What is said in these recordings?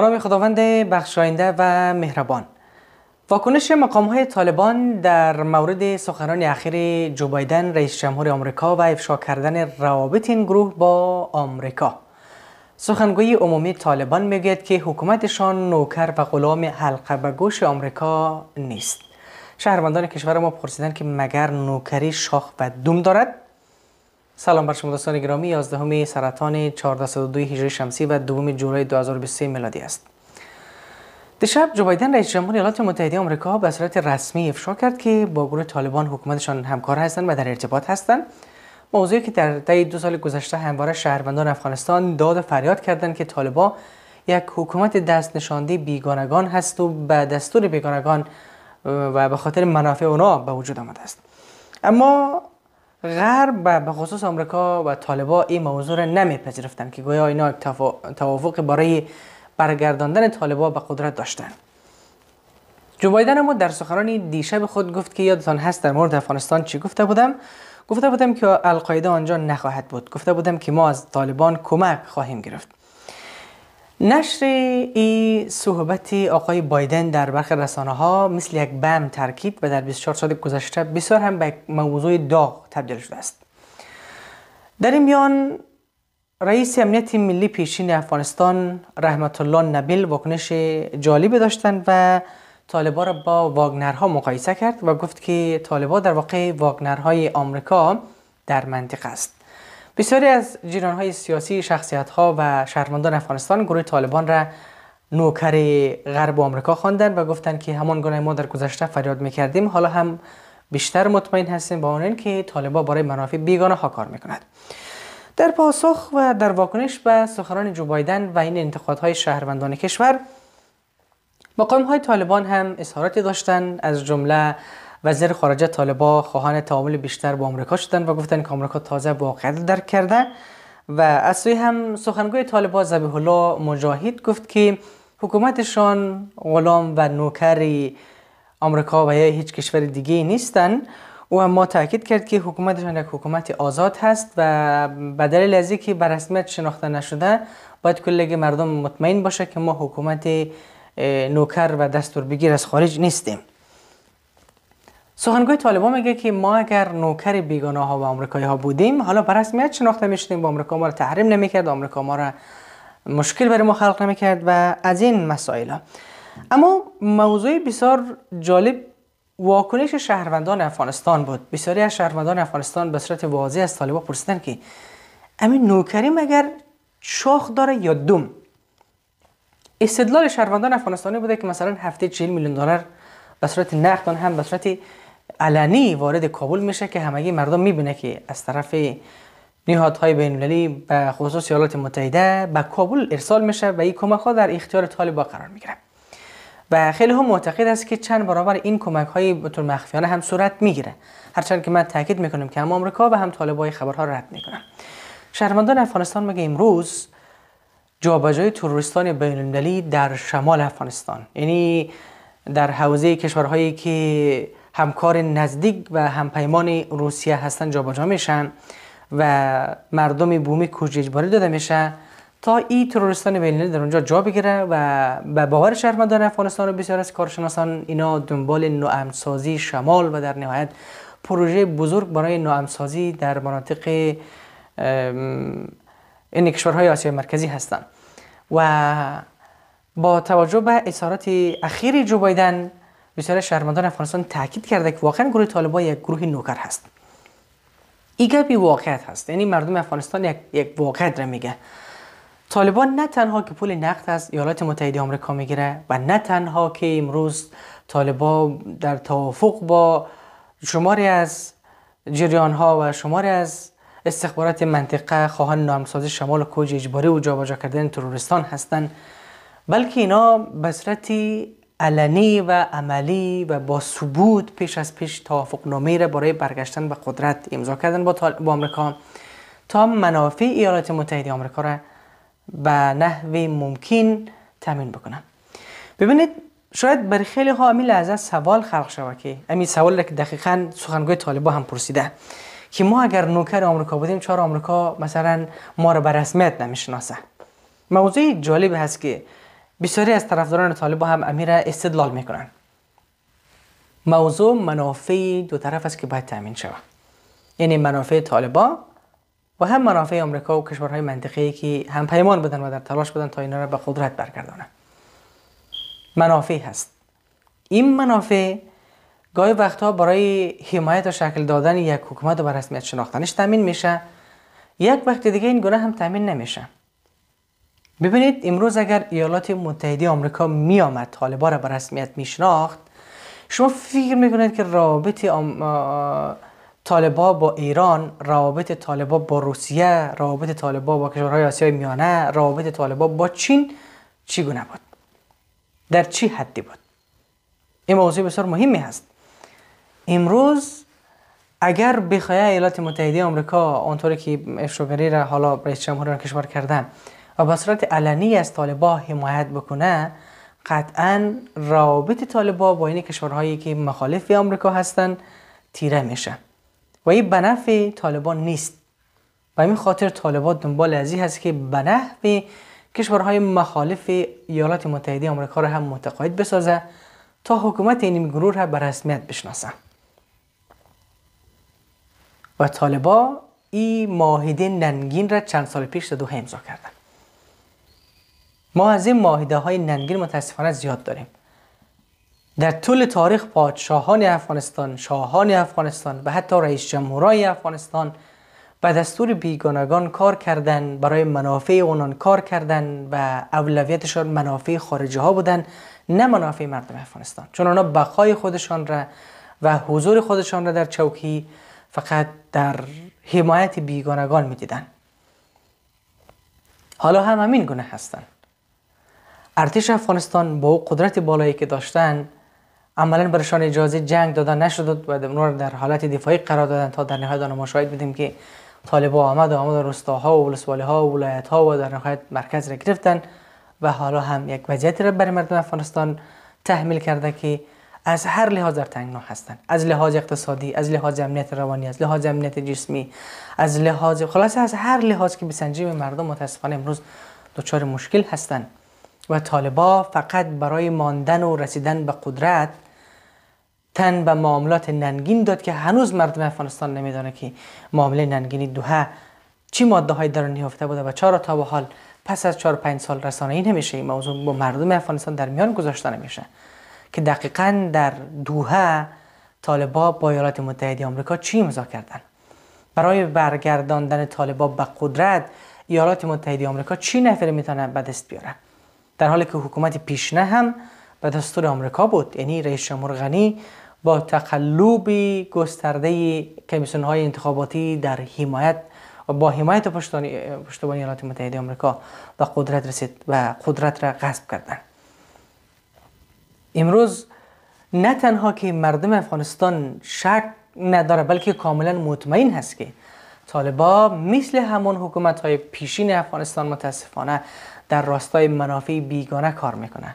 به خداوند بخشاینده و مهربان واکنش مقام های طالبان در مورد سخنان اخیر جو بایدن رئیس جمهور آمریکا و افشا کردن روابط این گروه با آمریکا سخنگوی عمومی طالبان میگوید که حکومتشان نوکر و غلام حلقه به گوش آمریکا نیست شهروندان کشور ما پرسیدن که مگر نوکری شاخ و دوم دارد سلام بر شما دوستان گرامی 11 سرطان 1402 هجری شمسی و دوم جولای 2023 میلادی است دیشب جو بایدن رئیس جمهور ایالات متحده آمریکا به صورت رسمی افشا کرد که با گروه طالبان حکومتشان همکار هستند و در ارتباط هستند موضوعی که در طی دو سال گذشته همواره شهروندان افغانستان داد و فریاد کردند که طالبان یک حکومت دست نشانده بیگانگان هست و به دستور بیگانگان و به خاطر منافع اونا به وجود آمده است اما غرب به خصوص آمریکا و طالبا این موضوع را نمیپذیرفتند که گویا اینا توافق برای برگرداندن طالبا به قدرت داشتند جو بایدن اما در سخنرانی دیشب خود گفت که یادتان هست در مورد افغانستان چی گفته بودم گفته بودم که القاعده آنجا نخواهد بود گفته بودم که ما از طالبان کمک خواهیم گرفت نشر این صحبت آقای بایدن در برخی رسانه ها مثل یک بم ترکیب و در 24 سال گذشته بسیار هم به موضوع داغ تبدیل شده است در این میان رئیس امنیت ملی پیشین افغانستان رحمت الله نبیل واکنش جالبی داشتند و طالبا را با واگنرها مقایسه کرد و گفت که طالبا در واقع واگنرهای آمریکا در منطقه است بسیاری از جیران های سیاسی شخصیت ها و شهروندان افغانستان گروه طالبان را نوکر غرب آمریکا خواندن و گفتند که همان گناه ما در گذشته فریاد میکردیم حالا هم بیشتر مطمئن هستیم با که طالبا برای منافع بیگانه ها کار میکند در پاسخ و در واکنش به سخنان جو بایدن و این انتقادهای شهروندان کشور مقام های طالبان هم اظهاراتی داشتند از جمله وزیر خارجه طالبا خواهان تعامل بیشتر با آمریکا شدن و گفتن که آمریکا تازه واقعیت درک کرده و از سوی هم سخنگوی طالبا زبیح الله مجاهد گفت که حکومتشان غلام و نوکر آمریکا و یا هیچ کشور دیگه نیستن او ما تاکید کرد که حکومتشان یک حکومت آزاد هست و به دلیل از که به رسمیت شناخته نشده باید کلگی مردم مطمئن باشه که ما حکومت نوکر و دستور بگیر از خارج نیستیم سخنگوی طالبان میگه که ما اگر نوکر بیگانه ها و آمریکایی ها بودیم حالا بر رسمیت شناخته میشدیم با آمریکا ما را تحریم نمیکرد آمریکا ما را مشکل برای ما خلق نمیکرد و از این مسائل ها. اما موضوع بسیار جالب واکنش شهروندان افغانستان بود بسیاری از شهروندان افغانستان به صورت واضح از طالبان پرسیدن که امین نوکری مگر چاخ داره یا دوم استدلال شهروندان افغانستانی بوده که مثلا هفته 40 میلیون دلار به صورت نقد هم به صورت علنی وارد کابل میشه که همگی مردم میبینه که از طرف نهادهای بین‌المللی به خصوص ایالات متحده به کابل ارسال میشه و این کمک ها در اختیار طالبان قرار میگیره و خیلی هم معتقد است که چند برابر این کمک های به طور مخفیانه هم صورت میگیره هرچند که من تاکید میکنم که هم آمریکا و هم طالبای خبرها رد میکنن شهروندان افغانستان میگه امروز جابجایی تروریستان بین المللی در شمال افغانستان یعنی در حوزه کشورهایی که همکار نزدیک و همپیمان روسیه هستن جابجا میشن و مردم بومی کوچ اجباری داده میشه تا این ترورستان بینلی در اونجا جا بگیره و به باور شهروندان افغانستان و بسیار از کارشناسان اینا دنبال نوامسازی شمال و در نهایت پروژه بزرگ برای نوامسازی در مناطق این کشورهای آسیای مرکزی هستند و با توجه به اظهارات اخیر جو بایدن بسیار شهروندان افغانستان تاکید کرده که واقعا گروه طالبان یک گروه نوکر هست گبی واقعیت هست یعنی مردم افغانستان یک, یک واقعیت را میگه طالبان نه تنها که پول نقد از ایالات متحده آمریکا میگیره و نه تنها که امروز طالبان در توافق با شماری از جریان ها و شماری از استخبارات منطقه خواهان نامسازی شمال و کوج اجباری و جابجا کردن ترورستان هستند بلکه اینا به علنی و عملی و با ثبوت پیش از پیش توافق نامه را برای برگشتن به قدرت امضا کردن با, با آمریکا تا منافع ایالات متحده آمریکا را به نحو ممکن تامین بکنن ببینید شاید برای خیلی ها امی لحظه سوال خلق شود که امی سوال را که دقیقا سخنگوی طالبا هم پرسیده که ما اگر نوکر آمریکا بودیم چرا آمریکا مثلا ما را به رسمیت نمیشناسه موضوع جالب هست که بسیاری از طرفداران طالب هم امیر استدلال میکنن موضوع منافع دو طرف است که باید تأمین شود یعنی منافع طالبا و هم منافع آمریکا و کشورهای ای که هم پیمان بدن و در تلاش بدن تا اینا را به قدرت برگردانند منافع هست این منافع گاهی وقتها برای حمایت و شکل دادن یک حکومت و به رسمیت شناختنش تامین میشه یک وقت دیگه این گناه هم تامین نمیشه ببینید امروز اگر ایالات متحده آمریکا می آمد طالبا را به رسمیت می شناخت شما فکر می کنید که روابط آم... با ایران روابط طالبا با روسیه روابط طالبا با کشورهای آسیای میانه روابط طالبا با چین گونه بود در چی حدی بود این موضوع بسیار مهمی هست امروز اگر بخواید ایالات متحده آمریکا اونطوری که اشوگری را حالا رئیس جمهور کشور کردن و به صورت علنی از طالبا حمایت بکنه قطعا روابط طالبا با این کشورهایی که مخالف آمریکا هستند تیره میشه و این به نفع طالبان نیست و این خاطر طالبان دنبال از هست که به نحو کشورهای مخالف ایالات متحده آمریکا را هم متقاعد بسازه تا حکومت این گروه را به رسمیت بشناسه و طالبا این معاهده ننگین را چند سال پیش دو امضا کرد ما از این ماهیده های ننگین متاسفانه زیاد داریم در طول تاریخ پادشاهان افغانستان، شاهان افغانستان و حتی رئیس جمهورای افغانستان به دستور بیگانگان کار کردن برای منافع اونان کار کردن و اولویتشان منافع خارجی ها بودن نه منافع مردم افغانستان چون آنها بقای خودشان را و حضور خودشان را در چوکی فقط در حمایت بیگانگان میدیدن. حالا هم همین گونه هستن. ارتش افغانستان با او قدرت بالایی که داشتن عملا برشان اجازه جنگ دادن نشد و در در حالت دفاعی قرار دادن تا در نهایت ما شاهد بدیم که طالبان آمد و آمد رستاها و ولسوالی ها و ولایت ها و در نهایت مرکز را گرفتن و حالا هم یک وضعیت را برای مردم افغانستان تحمیل کرده که از هر لحاظ در تنگنا هستند از لحاظ اقتصادی از لحاظ امنیت روانی از لحاظ امنیت جسمی از لحاظ خلاصه از هر لحاظ که بسنجیم مردم متاسفانه امروز دچار مشکل هستند و طالبا فقط برای ماندن و رسیدن به قدرت تن به معاملات ننگین داد که هنوز مردم افغانستان نمیدانه که معامله ننگینی دوها چی ماده های در نیافته بوده و چرا تا به حال پس از 4 5 سال رسانه‌ای نمیشه این موضوع با مردم افغانستان در میان گذاشته نمیشه که دقیقا در دوها طالبا با ایالات متحده آمریکا چی امضا کردن برای برگرداندن طالبا به قدرت ایالات متحده آمریکا چی نفر میتونه به دست بیاره در حالی که حکومت پیشنه هم به دستور آمریکا بود یعنی رئیس جمهور غنی با تقلب گسترده کمیسیون های انتخاباتی در حمایت با حمایت پشتون ایالات متحده آمریکا و قدرت رسید و قدرت را غصب کردند امروز نه تنها که مردم افغانستان شک نداره بلکه کاملا مطمئن هست که طالبا مثل همان حکومت های پیشین افغانستان متاسفانه در راستای منافع بیگانه کار میکنه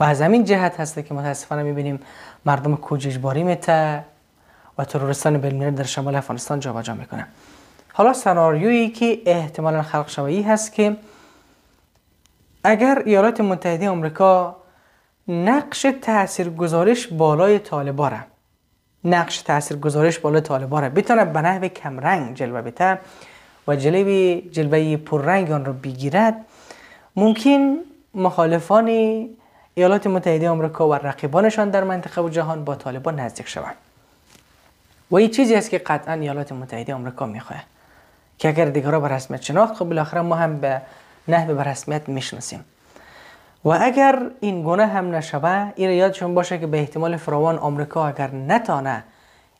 و از همین جهت هسته که متاسفانه میبینیم مردم باری میته و ترورستان بلمیر در شمال افغانستان بجا میکنه حالا سناریویی که احتمالا خلق شویی هست که اگر ایالات متحده آمریکا نقش گزارش بالای طالباره نقش نقش گزارش بالای طالباره را به نحو کمرنگ جلوه بته و جلوه پررنگ آن رو بگیرد ممکن مخالفان ایالات متحده آمریکا و رقیبانشان در منطقه و جهان با طالبان نزدیک شوند و این چیزی است که قطعا ایالات متحده آمریکا میخواه که اگر دیگران به رسمیت شناخت خب بالاخره ما هم به نحو به رسمیت میشناسیم و اگر این گناه هم نشوه این یادشون باشه که به احتمال فراوان آمریکا اگر نتانه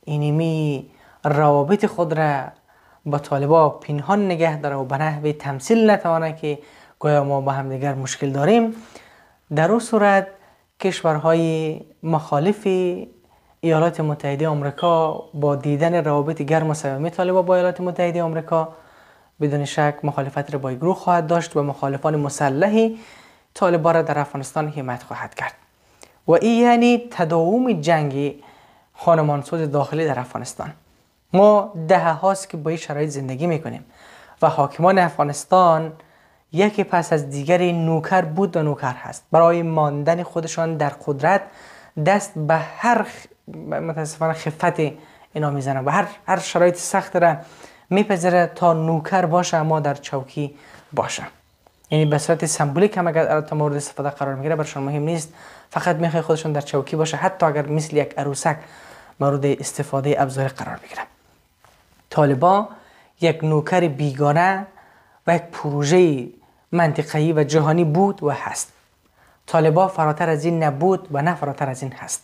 اینمی روابط خود را با طالبا پنهان نگه داره و به نحوی تمثیل نتوانه که گویا ما با همدیگر مشکل داریم در اون صورت کشورهای مخالف ایالات متحده آمریکا با دیدن روابط گرم و صمیمی طالبا با ایالات متحده آمریکا بدون شک مخالفت را با گروه خواهد داشت و مخالفان مسلحی طالبان را در افغانستان حمایت خواهد کرد و این یعنی تداوم جنگ خانمانسوز داخلی در افغانستان ما دههاست هاست که با این شرایط زندگی میکنیم و حاکمان افغانستان یکی پس از دیگری نوکر بود و نوکر هست برای ماندن خودشان در قدرت دست به هر متاسفانه خفت اینا میزنه به هر, هر شرایط سخت را میپذیره تا نوکر باشه اما در چوکی باشه یعنی به صورت سمبولیک هم اگر تا مورد استفاده قرار میگیره برشان مهم نیست فقط میخوای خودشان در چوکی باشه حتی اگر مثل یک عروسک مورد استفاده ابزار قرار بگیره طالبا یک نوکر بیگانه و یک پروژه منطقه‌ای و جهانی بود و هست طالبا فراتر از این نبود و نه فراتر از این هست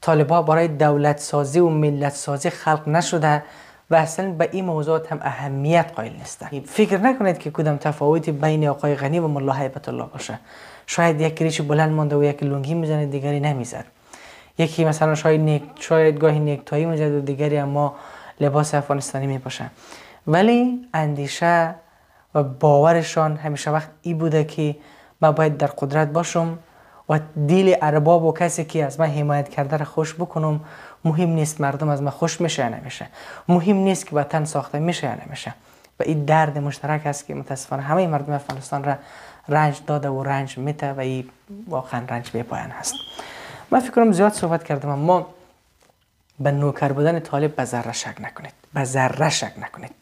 طالبا برای دولت سازی و ملت سازی خلق نشده و اصلا به این موضوعات هم اهمیت قائل نیستن فکر نکنید که کدام تفاوتی بین آقای غنی و ملا حیبت باشه شاید یک ریش بلند مانده و یک لنگی میزنه دیگری نمیزد یکی مثلا شاید نیک شاید گاهی نکتایی میزد و دیگری اما لباس افغانستانی میپوشه ولی اندیشه و باورشان همیشه وقت ای بوده که من باید در قدرت باشم و دیل ارباب و کسی که از من حمایت کرده را خوش بکنم مهم نیست مردم از من خوش میشه یا نمیشه مهم نیست که وطن ساخته میشه یا نمیشه و این درد مشترک است که متاسفانه همه مردم افغانستان را رنج داده و رنج میته و این واقعا رنج به پایان هست من فکر کنم زیاد صحبت کردم اما به نوکر بودن طالب به ذره شک نکنید به ذره شک نکنید